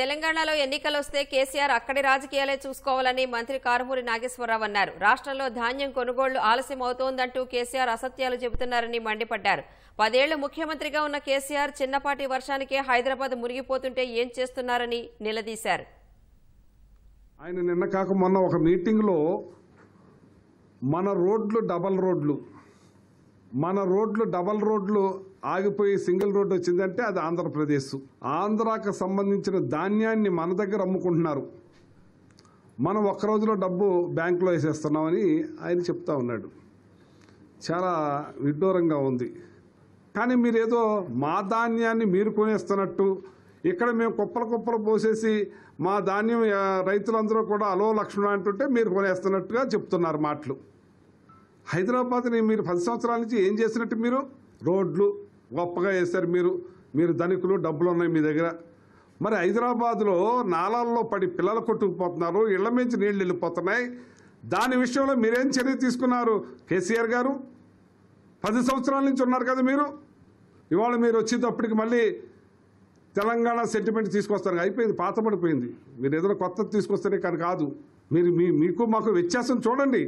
తెలంగాణలో ఎన్నికలు వస్తే కేసీఆర్ అక్కడి రాజకీయాలే చూసుకోవాలని మంత్రి కారుమూరి నాగేశ్వరరావు అన్నారు రాష్ట్రంలో ధాన్యం కొనుగోళ్లు ఆలస్యం అవుతోందంటూ కేసీఆర్ అసత్యాలు చెబుతున్నారని మండిపడ్డారు పదేళ్లు ముఖ్యమంత్రిగా ఉన్న కేసీఆర్ చిన్నపాటి వర్షానికే హైదరాబాద్ మురిగిపోతుంటే ఏం చేస్తున్నారని నిలదీశారు ఆయన నిన్న కాక మొన్న ఒక మీటింగ్లో మన రోడ్లు డబల్ రోడ్లు మన రోడ్లు డబల్ రోడ్లు ఆగిపోయి సింగిల్ రోడ్డు వచ్చిందంటే అది ఆంధ్రప్రదేశ్ ఆంధ్రాకు సంబంధించిన ధాన్యాన్ని మన దగ్గర అమ్ముకుంటున్నారు మనం ఒక్క రోజులో డబ్బు బ్యాంకులో వేసేస్తున్నామని ఆయన చెప్తా ఉన్నాడు చాలా విడ్డూరంగా ఉంది కానీ మీరేదో మా ధాన్యాన్ని మీరు కొనేస్తున్నట్టు ఇక్కడ మేము కుప్పల కుప్పలు పోసేసి మా ధాన్యం రైతులందరూ కూడా అలో లక్ష్మణ అంటుంటే మీరు కొనేస్తున్నట్టుగా చెప్తున్నారు మాటలు హైదరాబాద్ని మీరు పది సంవత్సరాల నుంచి ఏం చేసినట్టు మీరు రోడ్లు గొప్పగా వేశారు మీరు మీరు ధనికులు డబ్బులు ఉన్నాయి మీ దగ్గర మరి హైదరాబాద్లో నాలాల్లో పడి పిల్లలు కొట్టుకుపోతున్నారు ఇళ్ల మించి నీళ్ళు వెళ్ళిపోతున్నాయి దాని విషయంలో మీరేం చర్య తీసుకున్నారు కేసీఆర్ గారు పది సంవత్సరాల నుంచి ఉన్నారు కదా మీరు ఇవాళ మీరు వచ్చేటప్పటికి మళ్ళీ తెలంగాణ సెంటిమెంట్ తీసుకొస్తారు అయిపోయింది పాత పడిపోయింది మీరు ఏదైనా కొత్తది తీసుకొస్తేనే కానీ కాదు మీరు మీకు మాకు వ్యత్యాసం చూడండి